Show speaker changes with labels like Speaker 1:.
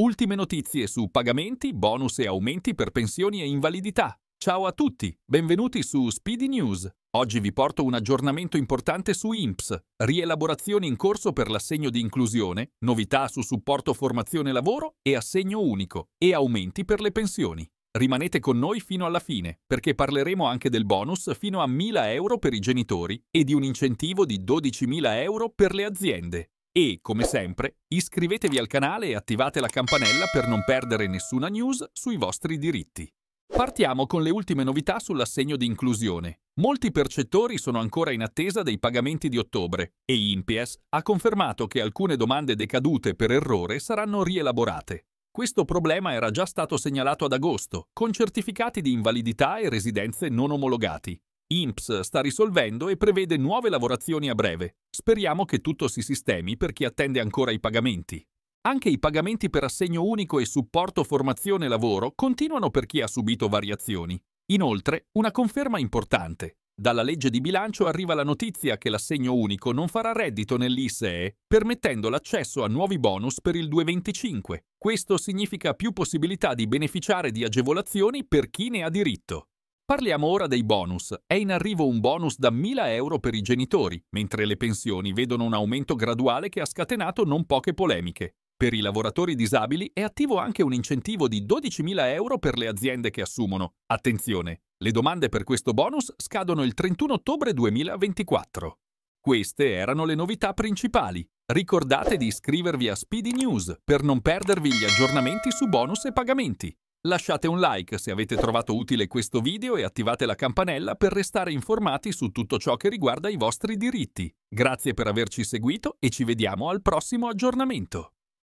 Speaker 1: Ultime notizie su pagamenti, bonus e aumenti per pensioni e invalidità. Ciao a tutti, benvenuti su Speedy News. Oggi vi porto un aggiornamento importante su INPS, rielaborazioni in corso per l'assegno di inclusione, novità su supporto formazione lavoro e assegno unico, e aumenti per le pensioni. Rimanete con noi fino alla fine, perché parleremo anche del bonus fino a 1.000 euro per i genitori e di un incentivo di 12.000 euro per le aziende. E, come sempre, iscrivetevi al canale e attivate la campanella per non perdere nessuna news sui vostri diritti. Partiamo con le ultime novità sull'assegno di inclusione. Molti percettori sono ancora in attesa dei pagamenti di ottobre e INPS ha confermato che alcune domande decadute per errore saranno rielaborate. Questo problema era già stato segnalato ad agosto, con certificati di invalidità e residenze non omologati. INPS sta risolvendo e prevede nuove lavorazioni a breve. Speriamo che tutto si sistemi per chi attende ancora i pagamenti. Anche i pagamenti per assegno unico e supporto formazione lavoro continuano per chi ha subito variazioni. Inoltre, una conferma importante. Dalla legge di bilancio arriva la notizia che l'assegno unico non farà reddito nell'ISEE, permettendo l'accesso a nuovi bonus per il 2025. Questo significa più possibilità di beneficiare di agevolazioni per chi ne ha diritto. Parliamo ora dei bonus. È in arrivo un bonus da 1000 euro per i genitori, mentre le pensioni vedono un aumento graduale che ha scatenato non poche polemiche. Per i lavoratori disabili è attivo anche un incentivo di 12.000 euro per le aziende che assumono. Attenzione, le domande per questo bonus scadono il 31 ottobre 2024. Queste erano le novità principali. Ricordate di iscrivervi a Speedy News per non perdervi gli aggiornamenti su bonus e pagamenti. Lasciate un like se avete trovato utile questo video e attivate la campanella per restare informati su tutto ciò che riguarda i vostri diritti. Grazie per averci seguito e ci vediamo al prossimo aggiornamento.